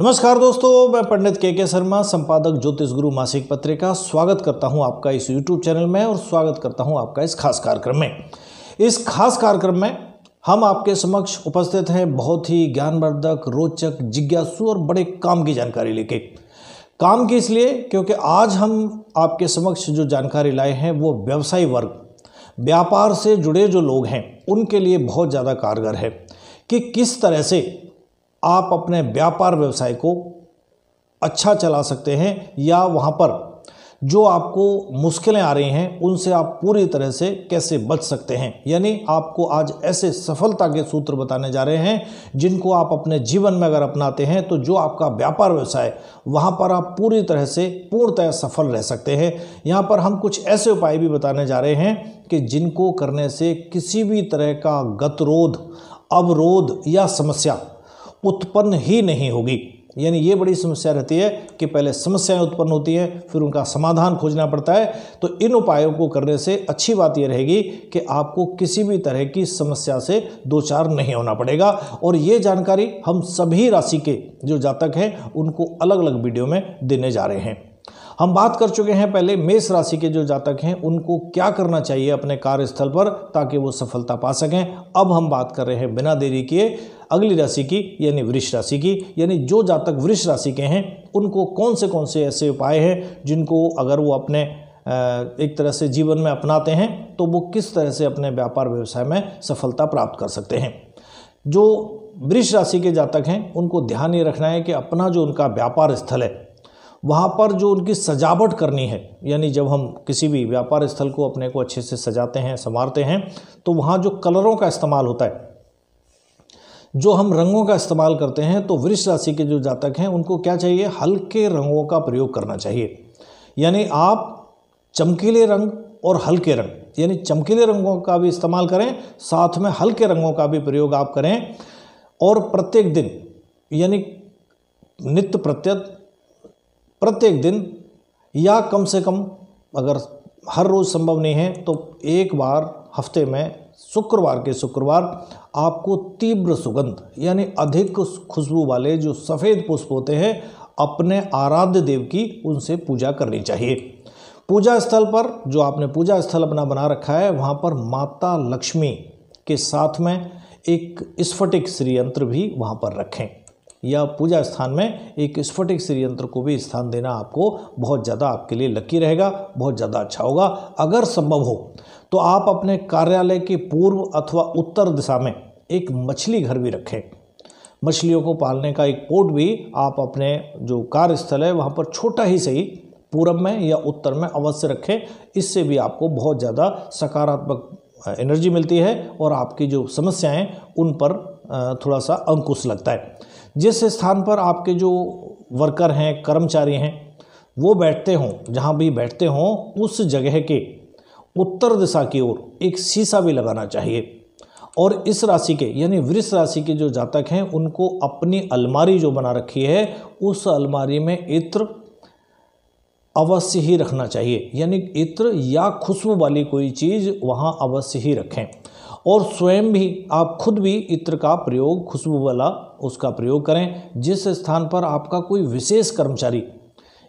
नमस्कार दोस्तों मैं पंडित के के शर्मा संपादक ज्योतिष गुरु मासिक पत्रिका स्वागत करता हूं आपका इस यूट्यूब चैनल में और स्वागत करता हूं आपका इस खास कार्यक्रम में इस खास कार्यक्रम में हम आपके समक्ष उपस्थित हैं बहुत ही ज्ञानवर्धक रोचक जिज्ञासु और बड़े काम की जानकारी लेके काम की इसलिए क्योंकि आज हम आपके समक्ष जो जानकारी लाए हैं वो व्यवसायी वर्ग व्यापार से जुड़े जो लोग हैं उनके लिए बहुत ज़्यादा कारगर है कि किस तरह से आप अपने व्यापार व्यवसाय को अच्छा चला सकते हैं या वहाँ पर जो आपको मुश्किलें आ रही हैं उनसे आप पूरी तरह से कैसे बच सकते हैं यानी आपको आज ऐसे सफलता के सूत्र बताने जा रहे हैं जिनको आप अपने जीवन में अगर अपनाते हैं तो जो आपका व्यापार व्यवसाय वहाँ पर आप पूरी तरह से पूर्णतः सफल रह सकते हैं यहाँ पर हम कुछ ऐसे उपाय भी बताने जा रहे हैं कि जिनको करने से किसी भी तरह का गतरोध अवरोध या समस्या उत्पन्न ही नहीं होगी यानी ये बड़ी समस्या रहती है कि पहले समस्याएं उत्पन्न होती हैं फिर उनका समाधान खोजना पड़ता है तो इन उपायों को करने से अच्छी बात यह रहेगी कि आपको किसी भी तरह की समस्या से दो चार नहीं होना पड़ेगा और ये जानकारी हम सभी राशि के जो जातक हैं उनको अलग अलग वीडियो में देने जा रहे हैं हम बात कर चुके हैं पहले मेष राशि के जो जातक हैं उनको क्या करना चाहिए अपने कार्यस्थल पर ताकि वो सफलता पा सकें अब हम बात कर रहे हैं बिना देरी किए अगली राशि की यानी वृक्ष राशि की यानी जो जातक वृक्ष राशि के हैं उनको कौन से कौन से ऐसे उपाय हैं जिनको अगर वो अपने एक तरह से जीवन में अपनाते हैं तो वो किस तरह से अपने व्यापार व्यवसाय में सफलता प्राप्त कर सकते हैं जो वृक्ष राशि के जातक हैं उनको ध्यान ये रखना है कि अपना जो उनका व्यापार स्थल है वहाँ पर जो उनकी सजावट करनी है यानी जब हम किसी भी व्यापार स्थल को अपने को अच्छे से सजाते हैं संवारते हैं तो वहाँ जो कलरों का इस्तेमाल होता है जो हम रंगों का इस्तेमाल करते हैं तो वृक्ष राशि के जो जातक हैं उनको क्या चाहिए हल्के रंगों का प्रयोग करना चाहिए यानी आप चमकीले रंग और हल्के रंग यानी चमकीले रंगों का भी इस्तेमाल करें साथ में हल्के रंगों का भी प्रयोग आप करें और प्रत्येक दिन यानी नित्य प्रत्यत प्रत्येक दिन या कम से कम अगर हर रोज़ संभव नहीं है तो एक बार हफ्ते में शुक्रवार के शुक्रवार आपको तीव्र सुगंध यानी अधिक खुशबू वाले जो सफ़ेद पुष्प होते हैं अपने आराध्य देव की उनसे पूजा करनी चाहिए पूजा स्थल पर जो आपने पूजा स्थल अपना बना रखा है वहाँ पर माता लक्ष्मी के साथ में एक स्फटिक श्रीयंत्र भी वहाँ पर रखें या पूजा स्थान में एक स्फटिक श्रीयंत्र को भी स्थान देना आपको बहुत ज़्यादा आपके लिए लकी रहेगा बहुत ज़्यादा अच्छा होगा अगर संभव हो तो आप अपने कार्यालय के पूर्व अथवा उत्तर दिशा में एक मछली घर भी रखें मछलियों को पालने का एक पोर्ट भी आप अपने जो कार्यस्थल है वहाँ पर छोटा ही सही पूर्व में या उत्तर में अवश्य रखें इससे भी आपको बहुत ज़्यादा सकारात्मक एनर्जी मिलती है और आपकी जो समस्याएं उन पर थोड़ा सा अंकुश लगता है जिस स्थान पर आपके जो वर्कर हैं कर्मचारी हैं वो बैठते हों जहाँ भी बैठते हों उस जगह के उत्तर दिशा की ओर एक शीशा भी लगाना चाहिए और इस राशि के यानी वृष राशि के जो जातक हैं उनको अपनी अलमारी जो बना रखी है उस अलमारी में इत्र अवश्य ही रखना चाहिए यानी इत्र या खुशबू वाली कोई चीज़ वहाँ अवश्य ही रखें और स्वयं भी आप खुद भी इत्र का प्रयोग खुशबू वाला उसका प्रयोग करें जिस स्थान पर आपका कोई विशेष कर्मचारी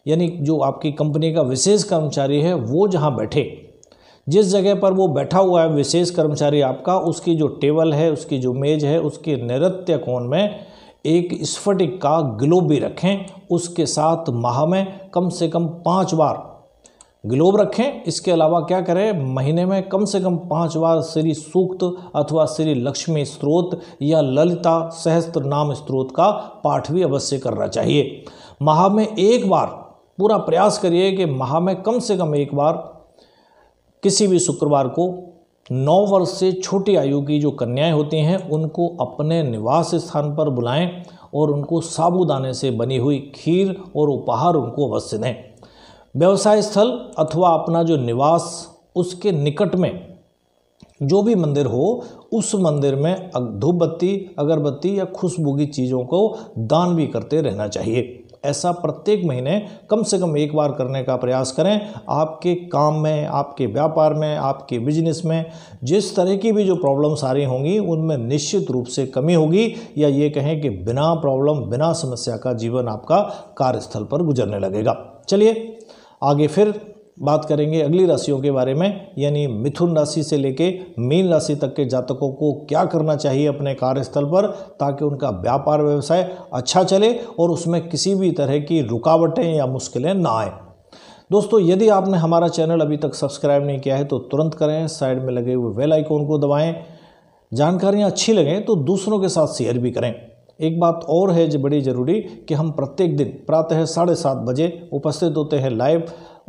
यानी जो आपकी कंपनी का विशेष कर्मचारी है वो जहाँ बैठे जिस जगह पर वो बैठा हुआ है विशेष कर्मचारी आपका उसकी जो टेबल है उसकी जो मेज है उसके नृत्य कोण में एक स्फटिक का ग्लोब भी रखें उसके साथ माह में कम से कम पाँच बार ग्लोब रखें इसके अलावा क्या करें महीने में कम से कम पाँच बार श्री सूक्त अथवा श्री लक्ष्मी स्त्रोत या ललिता सहस्त्र नाम स्त्रोत का पाठ भी अवश्य करना चाहिए माह में एक बार पूरा प्रयास करिए कि माह में कम से कम एक बार किसी भी शुक्रवार को नौ वर्ष से छोटी आयु की जो कन्याएं होती हैं उनको अपने निवास स्थान पर बुलाएं और उनको साबुदाने से बनी हुई खीर और उपहार उनको अवश्य दें व्यवसाय स्थल अथवा अपना जो निवास उसके निकट में जो भी मंदिर हो उस मंदिर में धूप बत्ती अगरबत्ती या खुशबू की चीज़ों को दान भी करते रहना चाहिए ऐसा प्रत्येक महीने कम से कम एक बार करने का प्रयास करें आपके काम में आपके व्यापार में आपके बिजनेस में जिस तरह की भी जो प्रॉब्लम्स आ रही होंगी उनमें निश्चित रूप से कमी होगी या ये कहें कि बिना प्रॉब्लम बिना समस्या का जीवन आपका कार्यस्थल पर गुजरने लगेगा चलिए आगे फिर बात करेंगे अगली राशियों के बारे में यानी मिथुन राशि से लेके मीन राशि तक के जातकों को क्या करना चाहिए अपने कार्यस्थल पर ताकि उनका व्यापार व्यवसाय अच्छा चले और उसमें किसी भी तरह की रुकावटें या मुश्किलें ना आए दोस्तों यदि आपने हमारा चैनल अभी तक सब्सक्राइब नहीं किया है तो तुरंत करें साइड में लगे हुए वेल आइकॉन को दबाएं जानकारियाँ अच्छी लगें तो दूसरों के साथ शेयर भी करें एक बात और है जो बड़ी ज़रूरी कि हम प्रत्येक दिन प्रातः साढ़े सात बजे उपस्थित होते हैं लाइव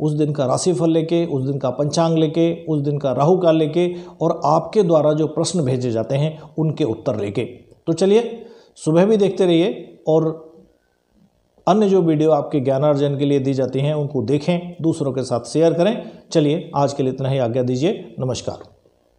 उस दिन का राशिफल लेके उस दिन का पंचांग लेके उस दिन का राहु काल लेके और आपके द्वारा जो प्रश्न भेजे जाते हैं उनके उत्तर लेके तो चलिए सुबह भी देखते रहिए और अन्य जो वीडियो आपके ज्ञानार्जन के लिए दी जाती हैं उनको देखें दूसरों के साथ शेयर करें चलिए आज के लिए इतना ही आज्ञा दीजिए नमस्कार